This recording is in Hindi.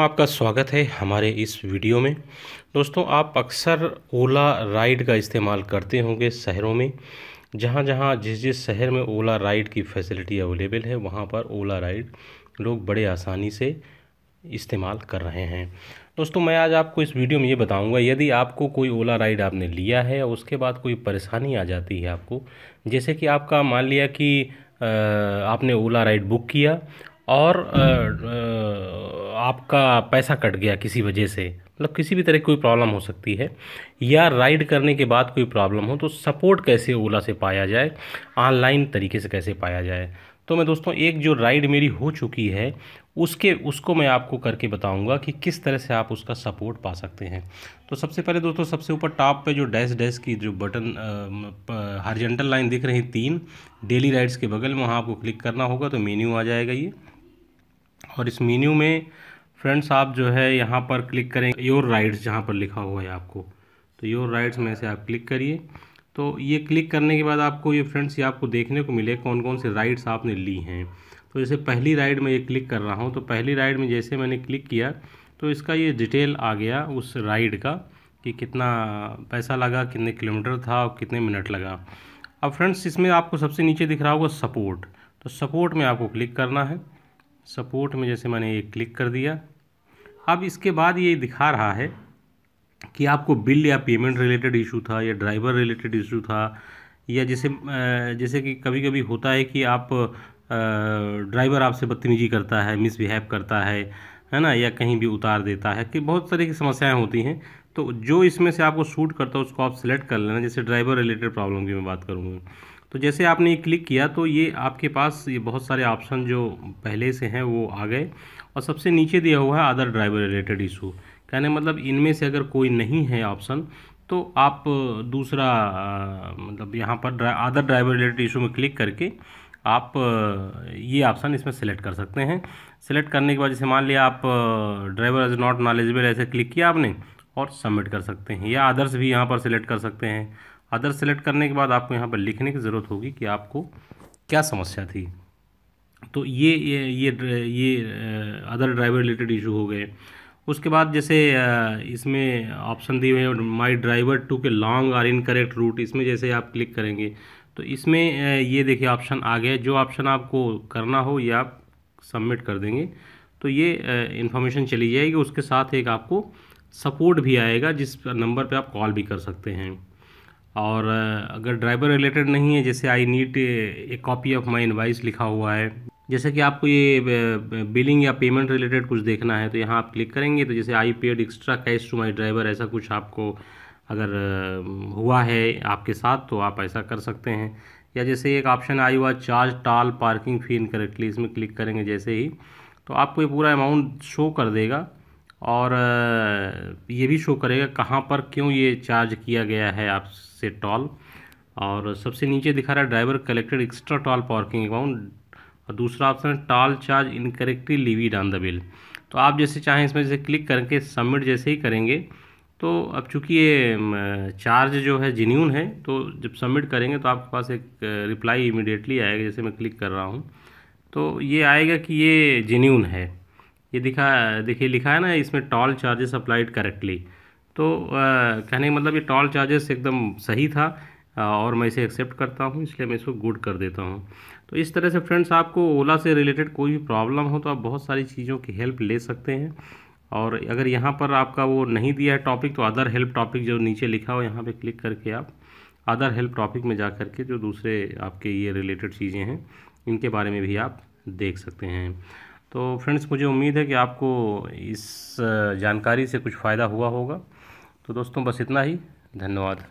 आपका स्वागत है हमारे इस वीडियो में दोस्तों आप अक्सर ओला राइड का इस्तेमाल करते होंगे शहरों में जहाँ जहाँ जिस जिस शहर में ओला राइड की फैसिलिटी अवेलेबल है वहाँ पर ओला राइड लोग बड़े आसानी से इस्तेमाल कर रहे हैं दोस्तों मैं आज आपको इस वीडियो में ये बताऊंगा यदि आपको कोई ओला राइड आपने लिया है और उसके बाद कोई परेशानी आ जाती है आपको जैसे कि आपका मान लिया कि आपने ओला राइड बुक किया और आपका पैसा कट गया किसी वजह से मतलब किसी भी तरह की कोई प्रॉब्लम हो सकती है या राइड करने के बाद कोई प्रॉब्लम हो तो सपोर्ट कैसे ओला से पाया जाए ऑनलाइन तरीके से कैसे पाया जाए तो मैं दोस्तों एक जो राइड मेरी हो चुकी है उसके उसको मैं आपको करके बताऊंगा कि किस तरह से आप उसका सपोर्ट पा सकते हैं तो सबसे पहले दोस्तों सबसे ऊपर टॉप पे जो डैश डैश की जो बटन हरजेंटल लाइन दिख रही तीन डेली राइड्स के बगल में वहाँ आपको क्लिक करना होगा तो मेन्यू आ जाएगा ये और इस मेन्यू में फ्रेंड्स आप जो है यहाँ पर क्लिक करेंगे योर राइट्स जहाँ पर लिखा हुआ है आपको तो योर राइट्स में से आप क्लिक करिए तो ये क्लिक करने के बाद आपको ये फ्रेंड्स ये आपको देखने को मिले कौन कौन से राइड्स आपने ली हैं तो जैसे पहली राइड में ये क्लिक कर रहा हूँ तो पहली राइड में जैसे मैंने क्लिक किया तो इसका ये डिटेल आ गया उस राइड का कि कितना पैसा लगा कितने किलोमीटर था और कितने मिनट लगा अब फ्रेंड्स इसमें आपको सबसे नीचे दिख रहा होगा सपोर्ट तो सपोर्ट में आपको क्लिक करना है सपोर्ट में जैसे मैंने ये क्लिक कर दिया अब इसके बाद ये दिखा रहा है कि आपको बिल या पेमेंट रिलेटेड इशू था या ड्राइवर रिलेटेड इशू था या जैसे जैसे कि कभी कभी होता है कि आप ड्राइवर आपसे बदतमीजी करता है मिसबिहेव करता है है ना या कहीं भी उतार देता है कि बहुत तरह की समस्याएं होती हैं तो जो इसमें से आपको सूट करता है उसको आप सिलेक्ट कर लेना जैसे ड्राइवर रिलेटेड प्रॉब्लम की मैं बात करूँगा तो जैसे आपने क्लिक किया तो ये आपके पास ये बहुत सारे ऑप्शन जो पहले से हैं वो आ गए और सबसे नीचे दिया हुआ है अदर ड्राइवर रिलेटेड इशू कहने मतलब इनमें से अगर कोई नहीं है ऑप्शन तो आप दूसरा मतलब यहाँ पर अदर ड्राइवर रिलेटेड इशू में क्लिक करके आप ये ऑप्शन इसमें सेलेक्ट कर सकते हैं सेलेक्ट करने के बाद जैसे मान लिया आप ड्राइवर इज़ नॉट नॉलेजेबल ऐसे क्लिक किया आपने और सबमिट कर सकते हैं या अदर्स भी यहाँ पर सिलेक्ट कर सकते हैं अदर सेलेक्ट करने के बाद आपको यहाँ पर लिखने की ज़रूरत होगी कि आपको क्या समस्या थी तो ये ये ये, ये अदर ड्राइवर रिलेटेड इशू हो गए उसके बाद जैसे इसमें ऑप्शन दिए हुए हैं my driver took long or incorrect route इसमें जैसे आप क्लिक करेंगे तो इसमें ये देखिए ऑप्शन आ गया जो ऑप्शन आपको करना हो ये आप सबमिट कर देंगे तो ये इन्फॉर्मेशन चली जाएगी उसके साथ एक आपको सपोर्ट भी आएगा जिस नंबर पे आप कॉल भी कर सकते हैं और अगर ड्राइवर रिलेटेड नहीं है जैसे I need a copy of my invoice लिखा हुआ है जैसे कि आपको ये बिलिंग या पेमेंट रिलेटेड कुछ देखना है तो यहाँ आप क्लिक करेंगे तो जैसे I paid extra cash to my driver ऐसा कुछ आपको अगर हुआ है आपके साथ तो आप ऐसा कर सकते हैं या जैसे एक ऑप्शन आई हुआ charge toll parking fee incorrectly इसमें क्लिक करेंगे जैसे ही तो आपको ये पूरा अमाउंट शो कर देगा और ये भी शो करेगा कहाँ पर क्यों ये चार्ज किया गया है आपसे टॉल और सबसे नीचे दिखा रहा है driver collected extra toll parking account और दूसरा ऑप्शन है toll charge incorrectly levied on the bill तो आप जैसे चाहें इसमें जैसे क्लिक करके सबमिट जैसे ही करेंगे तो अब चूँकि ये चार्ज जो है जेन्यून है तो जब सबमिट करेंगे तो आपके पास एक रिप्लाई इमिडिएटली आएगा जैसे मैं क्लिक कर रहा हूँ तो ये आएगा कि ये जेन्यून है ये दिखा देखिए लिखा है ना इसमें टॉल चार्जेस अप्लाइड करेक्टली तो आ, कहने का मतलब ये टॉल चार्जेस एकदम सही था और मैं इसे एक्सेप्ट करता हूँ इसलिए मैं इसको गुड कर देता हूँ तो इस तरह से फ्रेंड्स आपको ओला से रिलेटेड कोई भी प्रॉब्लम हो तो आप बहुत सारी चीज़ों की हेल्प ले सकते हैं और अगर यहाँ पर आपका वो नहीं दिया है टॉपिक तो अदर हेल्प टॉपिक जो नीचे लिखा हो यहाँ पे क्लिक करके आप अदर हेल्प टॉपिक में जा कर के जो दूसरे आपके ये रिलेटेड चीज़ें हैं इनके बारे में भी आप देख सकते हैं तो फ्रेंड्स मुझे उम्मीद है कि आपको इस जानकारी से कुछ फ़ायदा हुआ होगा तो दोस्तों बस इतना ही धन्यवाद